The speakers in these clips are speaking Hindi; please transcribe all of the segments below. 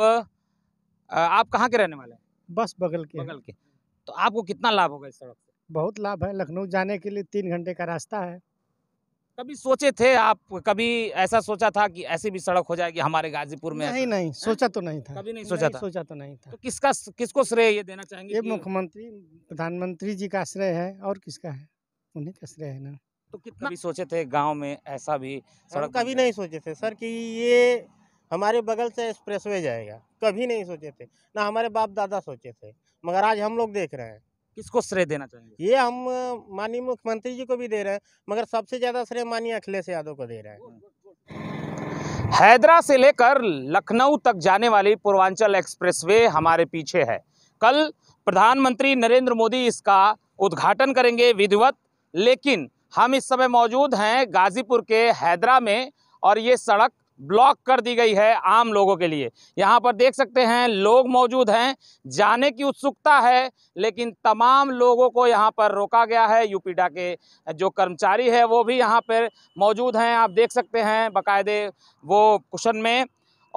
आप कहाँ के रहने वाले हैं बस बगल के बगल के तो आपको कितना लाभ होगा इस सड़क से बहुत लाभ है लखनऊ जाने के लिए तीन घंटे का रास्ता है कभी सोचे थे आप कभी ऐसा सोचा था कि ऐसी भी सड़क हो जाएगी हमारे गाजीपुर में नहीं नहीं सोचा तो नहीं था कभी नहीं सोचा नहीं, था सोचा तो नहीं था तो किसका किसको श्रेय ये देना चाहेंगे ये मुख्यमंत्री प्रधानमंत्री जी का श्रेय है और किसका है उन्हीं का श्रेय है ना तो कितना भी सोचे थे गांव में ऐसा भी सड़क कभी नहीं सोचे थे सर की ये हमारे बगल से एक्सप्रेस जाएगा कभी नहीं सोचे थे ना हमारे बाप दादा सोचे थे मगर आज हम लोग देख रहे हैं किसको श्रेय देना चाहिए ये हम माननीय मुख्यमंत्री जी को भी दे रहे हैं मगर सबसे ज़्यादा श्रेय माननीय अखिलेश यादव को दे रहे हैं हैदरा से लेकर लखनऊ तक जाने वाली पूर्वांचल एक्सप्रेसवे हमारे पीछे है कल प्रधानमंत्री नरेंद्र मोदी इसका उद्घाटन करेंगे विधिवत लेकिन हम इस समय मौजूद हैं गाजीपुर के हैदरा में और ये सड़क ब्लॉक कर दी गई है आम लोगों के लिए यहाँ पर देख सकते हैं लोग मौजूद हैं जाने की उत्सुकता है लेकिन तमाम लोगों को यहाँ पर रोका गया है यूपीडा के जो कर्मचारी है वो भी यहाँ पर मौजूद हैं आप देख सकते हैं बाकायदे वो कुशन में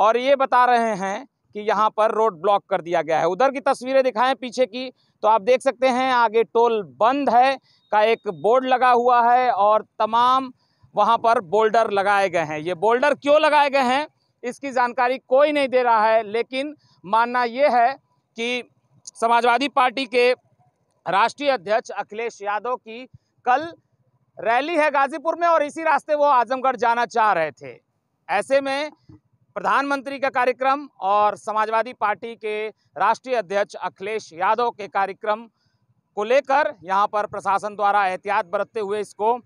और ये बता रहे हैं कि यहाँ पर रोड ब्लॉक कर दिया गया है उधर की तस्वीरें दिखाएं पीछे की तो आप देख सकते हैं आगे टोल बंद है का एक बोर्ड लगा हुआ है और तमाम वहाँ पर बोल्डर लगाए गए हैं ये बोल्डर क्यों लगाए गए हैं इसकी जानकारी कोई नहीं दे रहा है लेकिन मानना ये है कि समाजवादी पार्टी के राष्ट्रीय अध्यक्ष अखिलेश यादव की कल रैली है गाजीपुर में और इसी रास्ते वो आजमगढ़ जाना चाह रहे थे ऐसे में प्रधानमंत्री का कार्यक्रम और समाजवादी पार्टी के राष्ट्रीय अध्यक्ष अखिलेश यादव के कार्यक्रम को लेकर यहाँ पर प्रशासन द्वारा एहतियात बरतते हुए इसको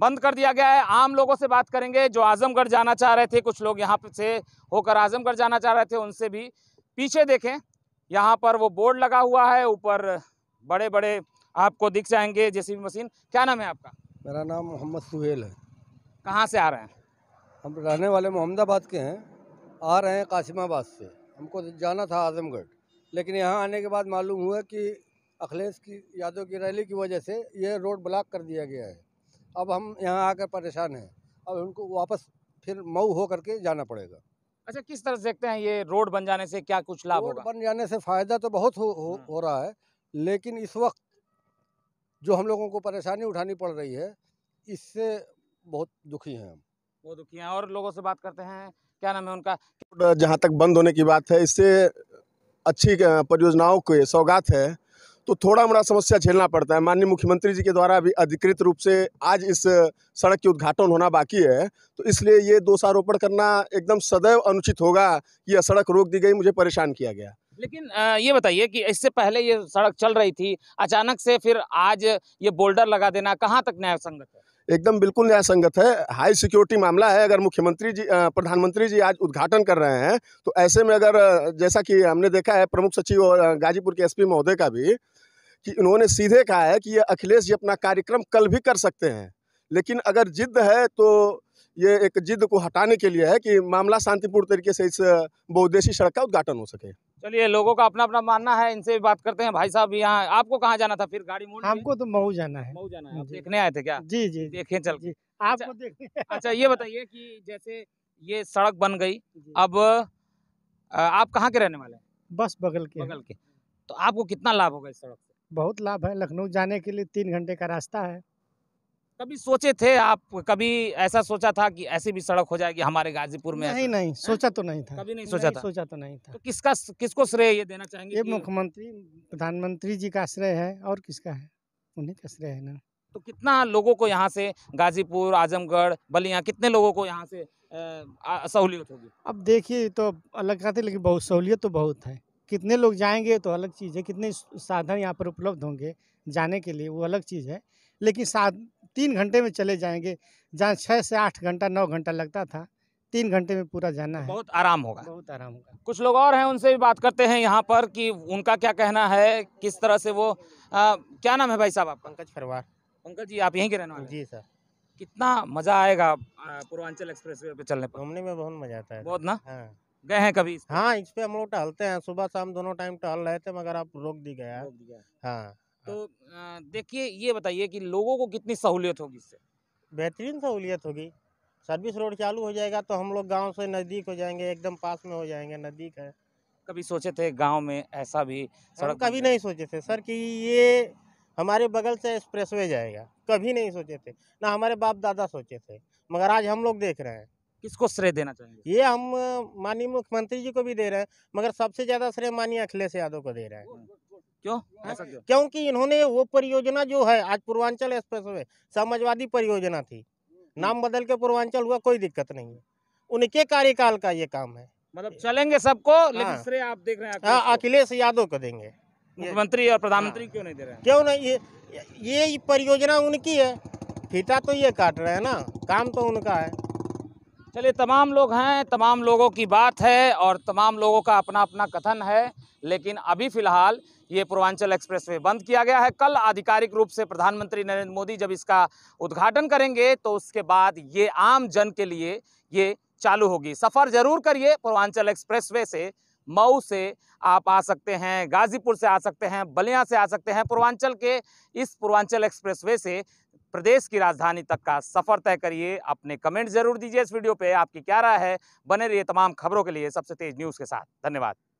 बंद कर दिया गया है आम लोगों से बात करेंगे जो आजमगढ़ जाना चाह रहे थे कुछ लोग यहाँ से होकर आजमगढ़ जाना चाह रहे थे उनसे भी पीछे देखें यहाँ पर वो बोर्ड लगा हुआ है ऊपर बड़े बड़े आपको दिख जाएंगे जेसीबी मशीन क्या नाम है आपका मेरा नाम मोहम्मद सुहेल है कहाँ से आ रहे हैं हम रहने वाले मोहम्मदाबाद के हैं आ रहे हैं कासिमाबाद से हमको जाना था आजमगढ़ लेकिन यहाँ आने के बाद मालूम हुआ कि अखिलेश की यादव की रैली की वजह से ये रोड ब्लॉक कर दिया गया है अब हम यहाँ आकर परेशान हैं अब उनको वापस फिर मऊ हो करके जाना पड़ेगा अच्छा किस तरह से देखते हैं ये रोड बन जाने से क्या कुछ लाभ होगा बन जाने से फ़ायदा तो बहुत हो, हो, हम्म। हो रहा है लेकिन इस वक्त जो हम लोगों को परेशानी उठानी पड़ रही है इससे बहुत दुखी हैं हम बहुत दुखी हैं और लोगों से बात करते हैं क्या नाम है उनका जहाँ तक बंद होने की बात है इससे अच्छी परियोजनाओं के सौगात है तो थोड़ा मोड़ा समस्या झेलना पड़ता है माननीय मुख्यमंत्री जी के द्वारा अभी अधिकृत रूप से आज इस सड़क की उद्घाटन होना बाकी है तो इसलिए ये दोषारोपण करना एकदम सदैव अनुचित होगा कि यह सड़क रोक दी गई मुझे परेशान किया गया लेकिन ये बताइए कि इससे पहले ये सड़क चल रही थी अचानक से फिर आज ये बोल्डर लगा देना कहाँ तक न्याय संगत है एकदम बिल्कुल न्याय संगत है हाई सिक्योरिटी मामला है अगर मुख्यमंत्री जी प्रधानमंत्री जी आज उद्घाटन कर रहे हैं तो ऐसे में अगर जैसा कि हमने देखा है प्रमुख सचिव और गाजीपुर के एसपी महोदय का भी कि उन्होंने सीधे कहा है कि ये अखिलेश जी अपना कार्यक्रम कल भी कर सकते हैं लेकिन अगर जिद्द है तो ये एक जिद को हटाने के लिए है कि मामला शांतिपूर्ण तरीके से इस बहुद्देशी सड़क का उद्घाटन हो सके चलिए लोगों का अपना अपना मानना है इनसे भी बात करते हैं भाई साहब यहाँ आपको कहाँ जाना था फिर गाड़ी मोड़ हमको तो मऊ जाना है मऊ जाना है देखने आए थे क्या जी जी देखे चल जी आपको अच्छा, अच्छा ये बताइए कि जैसे ये सड़क बन गई अब आप कहाँ के रहने वाले हैं बस बगल के बगल के तो आपको कितना लाभ होगा इस सड़क से बहुत लाभ है लखनऊ जाने के लिए तीन घंटे का रास्ता है कभी सोचे थे आप कभी ऐसा सोचा था कि ऐसी भी सड़क हो जाएगी हमारे गाजीपुर में नहीं नहीं सोचा तो नहीं था कभी नहीं सोचा नहीं, था सोचा तो नहीं था तो किसका किसको श्रेय ये देना चाहेंगे ये मुख्यमंत्री प्रधानमंत्री जी का श्रेय है और किसका है उन्हीं का श्रेय है ना तो कितना लोगों को यहाँ से गाजीपुर आजमगढ़ बलिया कितने लोगों को यहाँ से सहूलियत होगी अब देखिए तो अलग कहते लेकिन बहुत सहूलियत तो बहुत है कितने लोग जाएंगे तो अलग चीज़ है कितने साधन यहाँ पर उपलब्ध होंगे जाने के लिए वो अलग चीज़ है लेकिन सात तीन घंटे में चले जाएंगे जहाँ छः से आठ घंटा नौ घंटा लगता था तीन घंटे में पूरा जाना तो है बहुत आराम होगा बहुत आराम होगा कुछ लोग और हैं उनसे भी बात करते हैं यहाँ पर कि उनका क्या कहना है किस तरह से वो आ, क्या नाम है भाई साहब आपका पंकज फरवार पंकज जी आप यहीं के रहने वाले जी सर कितना मज़ा आएगा पूर्वांचल एक्सप्रेस वे पर चलने पर घूमने में बहुत मज़ा आता है बहुत ना हाँ। गए हैं कभी इस हाँ इस पे हम लोग टहलते हैं सुबह शाम दोनों टाइम टहल रहे थे मगर आप रोक दी गया रोक हाँ तो देखिए ये बताइए कि लोगों को कितनी सहूलियत होगी इससे बेहतरीन सहूलियत होगी सर्विस रोड चालू हो जाएगा तो हम लोग गांव से नज़दीक हो जाएंगे एकदम पास में हो जाएंगे नज़दीक है कभी सोचे थे गाँव में ऐसा भी सड़क कभी नहीं सोचे थे सर कि ये हमारे बगल से एक्सप्रेस जाएगा कभी नहीं सोचे थे ना हमारे बाप दादा सोचे थे मगर आज हम लोग देख रहे हैं किसको श्रेय देना चाहेंगे ये हम माननीय मुख्यमंत्री जी को भी दे रहे हैं मगर सबसे ज्यादा श्रेय माननीय अखिलेश यादव को दे रहे हैं क्यों हाँ। ऐसा क्यों क्योंकि इन्होंने वो परियोजना जो है आज पूर्वांचल एक्सप्रेस वे समाजवादी परियोजना थी हम्म। नाम बदल के पूर्वांचल हुआ कोई दिक्कत नहीं है उनके कार्यकाल का ये काम है मतलब चलेंगे सबको लेकिन हाँ। श्रेय आप देख रहे हैं हाँ, अखिलेश यादव को देंगे मुख्यमंत्री और प्रधानमंत्री क्यों नहीं दे रहे क्यों नहीं ये ये परियोजना उनकी है फीटा तो ये काट रहे हैं ना काम तो उनका है चलिए तमाम लोग हैं तमाम लोगों की बात है और तमाम लोगों का अपना अपना कथन है लेकिन अभी फ़िलहाल ये पूर्वांचल एक्सप्रेसवे बंद किया गया है कल आधिकारिक रूप से प्रधानमंत्री नरेंद्र मोदी जब इसका उद्घाटन करेंगे तो उसके बाद ये आम जन के लिए ये चालू होगी सफ़र ज़रूर करिए पूर्वांचल एक्सप्रेसवे से मऊ से आप आ सकते हैं गाजीपुर से आ सकते हैं बलिया से आ सकते हैं पूर्वांचल के इस पूर्वांचल एक्सप्रेसवे से प्रदेश की राजधानी तक का सफ़र तय करिए अपने कमेंट जरूर दीजिए इस वीडियो पे आपकी क्या राय है बने रहिए तमाम खबरों के लिए सबसे तेज़ न्यूज़ के साथ धन्यवाद